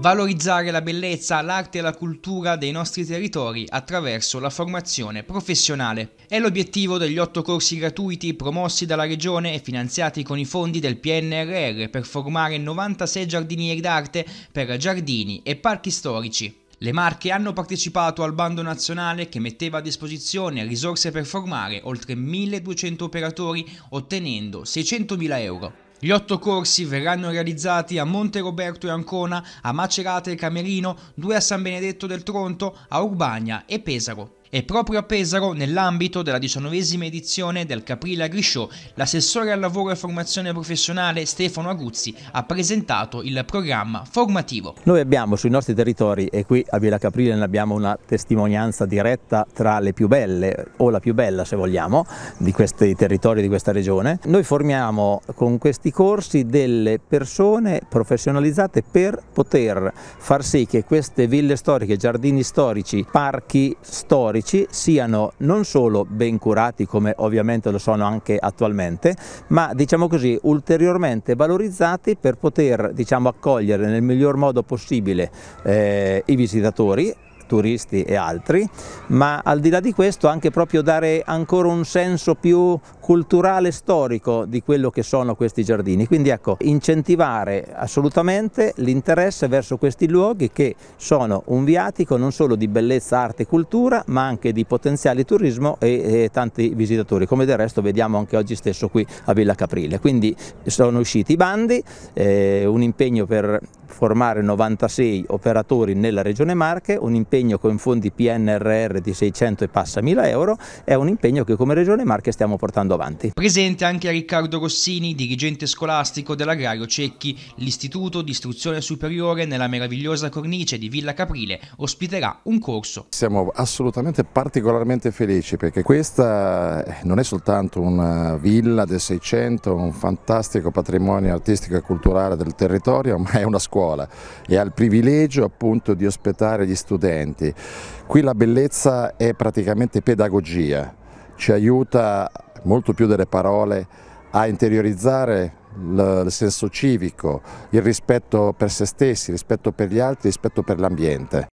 valorizzare la bellezza, l'arte e la cultura dei nostri territori attraverso la formazione professionale. È l'obiettivo degli otto corsi gratuiti promossi dalla Regione e finanziati con i fondi del PNRR per formare 96 giardinieri d'arte per giardini e parchi storici. Le Marche hanno partecipato al bando nazionale che metteva a disposizione risorse per formare oltre 1200 operatori ottenendo 600.000 euro. Gli otto corsi verranno realizzati a Monte Roberto e Ancona, a Macerata e Camerino, due a San Benedetto del Tronto, a Urbania e Pesaro. E proprio a Pesaro, nell'ambito della diciannovesima edizione del Caprile Agri Show, l'assessore al lavoro e formazione professionale Stefano Aguzzi ha presentato il programma formativo. Noi abbiamo sui nostri territori, e qui a Villa Caprile ne abbiamo una testimonianza diretta tra le più belle, o la più bella se vogliamo, di questi territori di questa regione, noi formiamo con questi corsi delle persone professionalizzate per poter far sì che queste ville storiche, giardini storici, parchi storici, storici siano non solo ben curati come ovviamente lo sono anche attualmente, ma diciamo così ulteriormente valorizzati per poter diciamo, accogliere nel miglior modo possibile eh, i visitatori turisti e altri, ma al di là di questo anche proprio dare ancora un senso più culturale, e storico di quello che sono questi giardini. Quindi ecco, incentivare assolutamente l'interesse verso questi luoghi che sono un viatico non solo di bellezza, arte e cultura, ma anche di potenziale turismo e, e tanti visitatori, come del resto vediamo anche oggi stesso qui a Villa Caprile. Quindi sono usciti i bandi, eh, un impegno per formare 96 operatori nella Regione Marche, un impegno impegno con fondi PNRR di 600 e passa mila euro, è un impegno che come Regione Marche stiamo portando avanti. Presente anche Riccardo Rossini, dirigente scolastico dell'Agrario Cecchi. L'Istituto di Istruzione Superiore nella meravigliosa cornice di Villa Caprile ospiterà un corso. Siamo assolutamente particolarmente felici perché questa eh, non è soltanto una villa del 600, un fantastico patrimonio artistico e culturale del territorio, ma è una scuola e ha il privilegio appunto di ospitare gli studenti studenti. Qui la bellezza è praticamente pedagogia, ci aiuta molto più delle parole a interiorizzare il senso civico, il rispetto per se stessi, il rispetto per gli altri, il rispetto per l'ambiente.